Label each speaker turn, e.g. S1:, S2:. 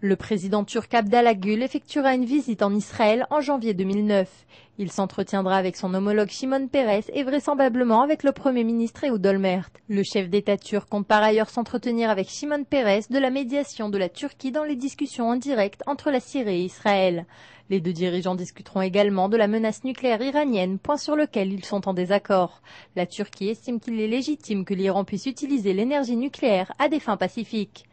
S1: Le président turc Abdallah Gül effectuera une visite en Israël en janvier 2009. Il s'entretiendra avec son homologue Shimon Peres et vraisemblablement avec le premier ministre Ehud Olmert. Le chef d'État turc compte par ailleurs s'entretenir avec Shimon Peres de la médiation de la Turquie dans les discussions en direct entre la Syrie et Israël. Les deux dirigeants discuteront également de la menace nucléaire iranienne, point sur lequel ils sont en désaccord. La Turquie estime qu'il est légitime que l'Iran puisse utiliser l'énergie nucléaire à des fins pacifiques.